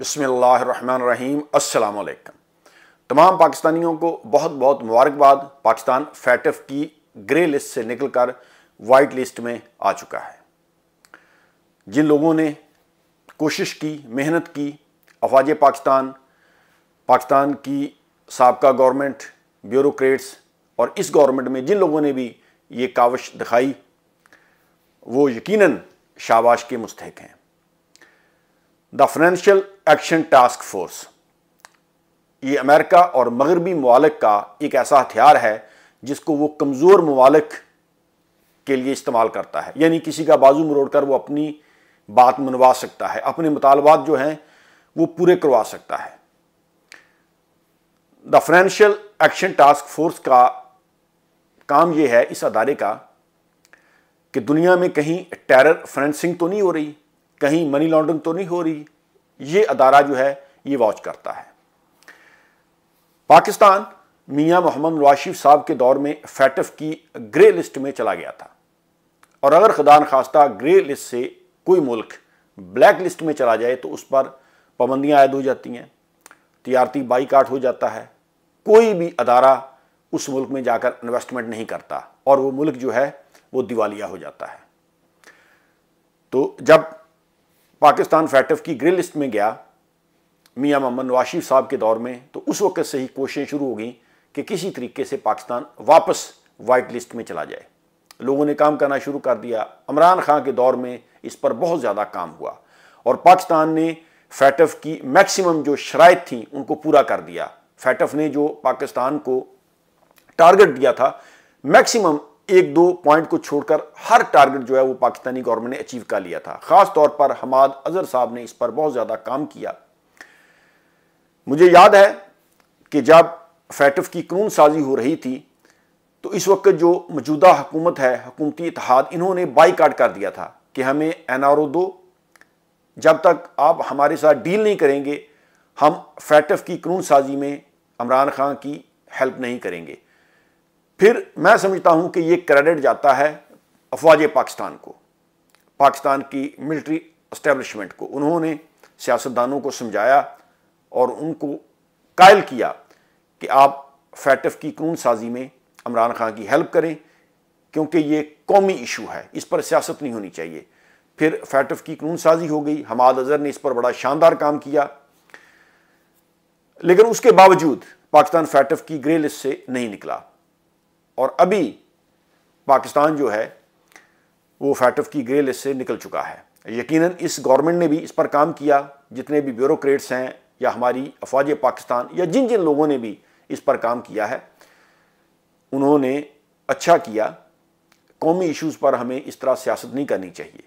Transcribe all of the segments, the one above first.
बसमिल्लर अस्सलाम वालेकुम तमाम पाकिस्तानियों को बहुत बहुत मुबारकबाद पाकिस्तान फैटफ की ग्रे लिस्ट से निकलकर वाइट लिस्ट में आ चुका है जिन लोगों ने कोशिश की मेहनत की अफवाज पाकिस्तान पाकिस्तान की सबका गवर्नमेंट ब्यूरोक्रेट्स और इस गवर्नमेंट में जिन लोगों ने भी ये कावश दिखाई वो यकीनन शाबाश के मुस्तक हैं the financial action task force ये अमेरिका और मगरबी ममालिक का एक ऐसा हथियार है जिसको वो कमज़ोर ममालक के लिए इस्तेमाल करता है यानी किसी का बाजू मरोड़ कर वो अपनी बात मनवा सकता है अपने मुतालबात जो हैं वो पूरे करवा सकता है the financial action task force का काम ये है इस अदारे का कि दुनिया में कहीं टेरर फाइनेंसिंग तो नहीं हो रही कहीं मनी लॉन्ड्रिंग तो नहीं हो रही ये अदारा जो है ये वॉच करता है पाकिस्तान मियाँ मोहम्मद वाशिफ साहब के दौर में फैटफ की ग्रे लिस्ट में चला गया था और अगर खदान खास्ता ग्रे लिस्ट से कोई मुल्क ब्लैक लिस्ट में चला जाए तो उस पर पाबंदियाँ आयद हो जाती हैं तजारती बाईकाट हो जाता है कोई भी अदारा उस मुल्क में जाकर इन्वेस्टमेंट नहीं करता और वो मुल्क जो है वो दिवालिया हो जाता है तो जब पाकिस्तान फैटफ की ग्रे लिस्ट में गया मियाँ मोहम्मद वाशिफ साहब के दौर में तो उस वक्त से ही कोशिशें शुरू हो गई कि किसी तरीके से पाकिस्तान वापस वाइट लिस्ट में चला जाए लोगों ने काम करना शुरू कर दिया इमरान खां के दौर में इस पर बहुत ज़्यादा काम हुआ और पाकिस्तान ने फैटफ की मैक्सिमम जो शराइ थी उनको पूरा कर दिया फैटफ ने जो पाकिस्तान को टारगेट दिया था मैक्सिमम एक दो पॉइंट को छोड़कर हर टारगेट जो है वो पाकिस्तानी गवर्नमेंट ने अचीव कर लिया था खास तौर पर हमाद अजहर साहब ने इस पर बहुत ज़्यादा काम किया मुझे याद है कि जब फैटफ की कानून साजी हो रही थी तो इस वक्त जो मौजूदा हुकूमत है हकूमती इतिहाद इन्होंने बाईकाट कर दिया था कि हमें एन आर ओ दो जब तक आप हमारे साथ डील नहीं करेंगे हम फैटफ की कानून साजी में इमरान खान की हेल्प नहीं करेंगे फिर मैं समझता हूं कि ये क्रेडिट जाता है अफवाज पाकिस्तान को पाकिस्तान की मिलिट्री इस्टेब्लिशमेंट को उन्होंने सियासतदानों को समझाया और उनको कायल किया कि आप फैटफ की कानून साजी में इमरान खान की हेल्प करें क्योंकि ये कौमी इशू है इस पर सियासत नहीं होनी चाहिए फिर फैटफ की कानून साजी हो गई हमाद अजहर ने इस पर बड़ा शानदार काम किया लेकिन उसके बावजूद पाकिस्तान फैटफ की ग्रे लिस्ट से नहीं निकला और अभी पाकिस्तान जो है वो फैटफ की ग्रे लिस्ट से निकल चुका है यकीनन इस गवर्नमेंट ने भी इस पर काम किया जितने भी ब्यूरोक्रेट्स हैं या हमारी अफवाज पाकिस्तान या जिन जिन लोगों ने भी इस पर काम किया है उन्होंने अच्छा किया कौमी इश्यूज़ पर हमें इस तरह सियासत नहीं करनी चाहिए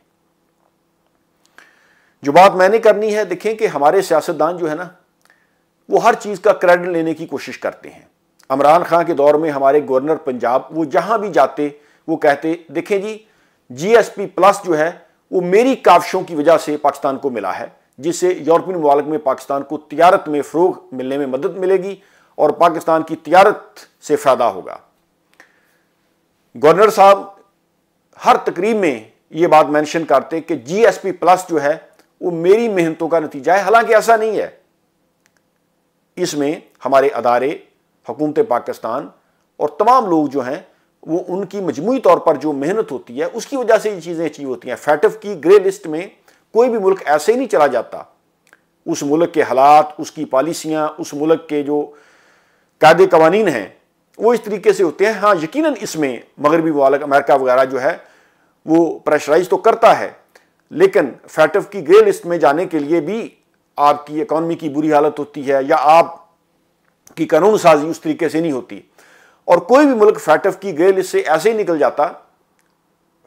जो बात मैंने करनी है देखें कि हमारे सियासतदान जो है ना वो हर चीज़ का क्रेडिट लेने की कोशिश करते हैं इमरान खान के दौर में हमारे गवर्नर पंजाब वो जहां भी जाते वो कहते देखें जी जीएसपी प्लस जो है वो मेरी काविशों की वजह से पाकिस्तान को मिला है जिससे यूरोपियन ममालक में पाकिस्तान को तजारत में फ़रोग मिलने में मदद मिलेगी और पाकिस्तान की तजारत से फ़ायदा होगा गवर्नर साहब हर तकरीब में ये बात मैंशन करते कि पी प्लस जो है वो मेरी मेहनतों का नतीजा है हालांकि ऐसा नहीं है इसमें हमारे अदारे हुकूमत पाकिस्तान और तमाम लोग जो हैं वो उनकी मजमू तौर पर जो मेहनत होती है उसकी वजह से ये चीज़ें अचीव होती हैं फैटफ की ग्रे लिस्ट में कोई भी मुल्क ऐसे ही नहीं चला जाता उस मुल्क के हालात उसकी पॉलिसियाँ उस मुल्क के जो कायदे कवानीन हैं वो इस तरीके से होते हैं हाँ यकीन इसमें मगरबी ममालक अमेरिका वगैरह जो है वो प्रेशराइज तो करता है लेकिन फैटफ की ग्रे लिस्ट में जाने के लिए भी आपकी इकॉनमी की बुरी हालत होती है या आप की कानून साजी उस तरीके से नहीं होती और कोई भी मुल्क फैटफ की ग्रे लिस्ट से ऐसे ही निकल जाता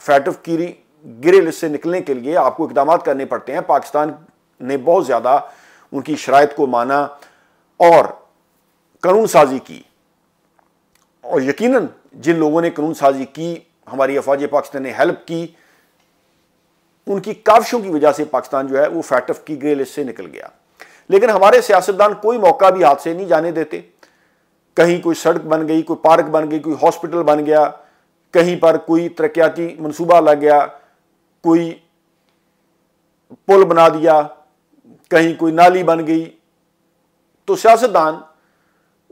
फैटफ की ग्रे लिस्ट से निकलने के लिए आपको इकदाम करने पड़ते हैं पाकिस्तान ने बहुत ज़्यादा उनकी शरात को माना और कानून साजी की और यकीन जिन लोगों ने कानून साजी की हमारी अफवाज पाकिस्तान ने हेल्प की उनकी काविशों की वजह से पाकिस्तान जो है वो फैटफ की ग्रे लिस्ट से निकल गया लेकिन हमारे सियासतदान कोई मौका भी हाथ से नहीं जाने देते कहीं कोई सड़क बन गई कोई पार्क बन गई कोई हॉस्पिटल बन गया कहीं पर कोई तरक्याती मनसूबा लग गया कोई पुल बना दिया कहीं कोई नाली बन गई तो सियासतदान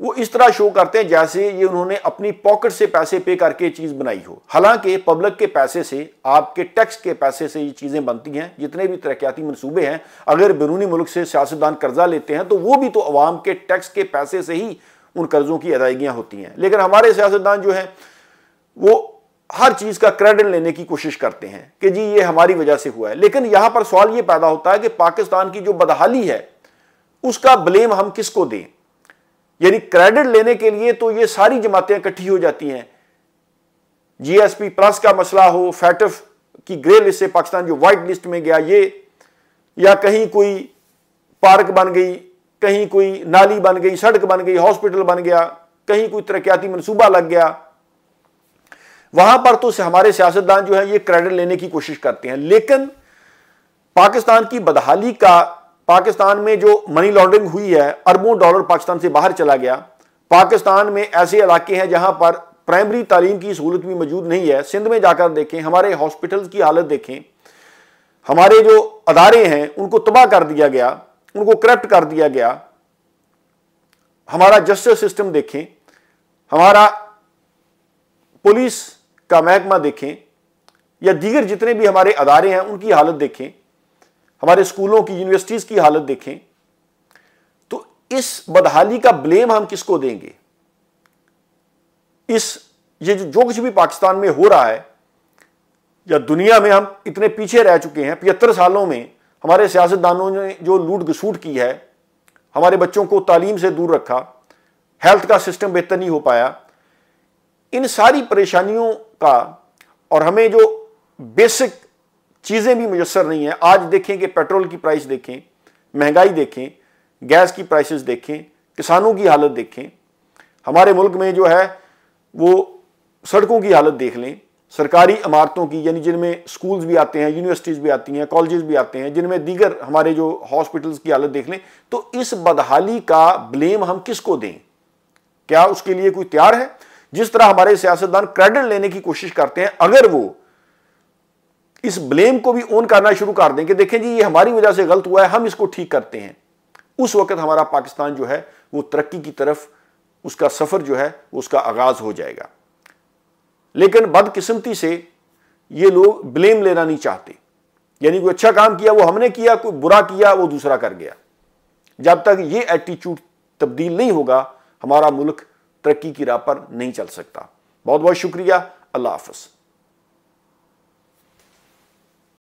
वो इस तरह शो करते हैं जैसे ये उन्होंने अपनी पॉकेट से पैसे पे करके चीज़ बनाई हो हालांकि पब्लिक के पैसे से आपके टैक्स के पैसे से ये चीज़ें बनती हैं जितने भी तरक्याती मनसूबे हैं अगर बैरूनी मुल्क से सियासतदान कर्जा लेते हैं तो वो भी तो अवाम के टैक्स के पैसे से ही उन कर्ज़ों की अदायगियाँ होती हैं लेकिन हमारे सियासतदान जो हैं वो हर चीज़ का क्रेडिट लेने की कोशिश करते हैं कि जी ये हमारी वजह से हुआ है लेकिन यहाँ पर सवाल ये पैदा होता है कि पाकिस्तान की जो बदहाली है उसका ब्लेम हम किसको दें यानी क्रेडिट लेने के लिए तो ये सारी जमातें इकट्ठी हो जाती हैं जीएसपी प्लस का मसला हो फैटफ की ग्रे लिस्ट से पाकिस्तान जो वाइट लिस्ट में गया ये या कहीं कोई पार्क बन गई कहीं कोई नाली बन गई सड़क बन गई हॉस्पिटल बन गया कहीं कोई तरक्याती मनसूबा लग गया वहां पर तो हमारे सियासतदान जो है ये क्रेडिट लेने की कोशिश करते हैं लेकिन पाकिस्तान की बदहाली का पाकिस्तान में जो मनी लॉन्ड्रिंग हुई है अरबों डॉलर पाकिस्तान से बाहर चला गया पाकिस्तान में ऐसे इलाके हैं जहां पर प्राइमरी तालीम की सहूलत भी मौजूद नहीं है सिंध में जाकर देखें हमारे हॉस्पिटल्स की हालत देखें हमारे जो अदारे हैं उनको तबाह कर दिया गया उनको करप्ट कर दिया गया हमारा जस्टिस सिस्टम देखें हमारा पुलिस का महकमा देखें या दीगर जितने भी हमारे अदारे हैं उनकी हालत देखें हमारे स्कूलों की यूनिवर्सिटीज की हालत देखें तो इस बदहाली का ब्लेम हम किसको देंगे इस ये जो कुछ भी पाकिस्तान में हो रहा है या दुनिया में हम इतने पीछे रह चुके हैं पिहत्तर सालों में हमारे सियासतदानों ने जो लूट घसूट की है हमारे बच्चों को तालीम से दूर रखा हेल्थ का सिस्टम बेहतर नहीं हो पाया इन सारी परेशानियों का और हमें जो बेसिक चीज़ें भी मुयसर नहीं है आज देखें कि पेट्रोल की प्राइस देखें महंगाई देखें गैस की प्राइसेस देखें किसानों की हालत देखें हमारे मुल्क में जो है वो सड़कों की हालत देख लें सरकारी इमारतों की यानी जिनमें स्कूल्स भी आते हैं यूनिवर्सिटीज़ भी आती हैं कॉलेजेस भी आते हैं जिनमें दीगर हमारे जो हॉस्पिटल्स की हालत देख लें तो इस बदहाली का ब्लेम हम किस दें क्या उसके लिए कोई तैयार है जिस तरह हमारे सियासतदान क्रेडिट लेने की कोशिश करते हैं अगर वो इस ब्लेम को भी ओन करना शुरू कर दें कि देखें जी ये हमारी वजह से गलत हुआ है हम इसको ठीक करते हैं उस वक्त हमारा पाकिस्तान जो है वो तरक्की की तरफ उसका सफ़र जो है उसका आगाज़ हो जाएगा लेकिन बदकिस्मती से ये लोग ब्लेम लेना नहीं चाहते यानी कोई अच्छा काम किया वो हमने किया कोई बुरा किया वो दूसरा कर गया जब तक ये एटीट्यूड तब्दील नहीं होगा हमारा मुल्क तरक्की की राह पर नहीं चल सकता बहुत बहुत शुक्रिया अल्लाह हाफ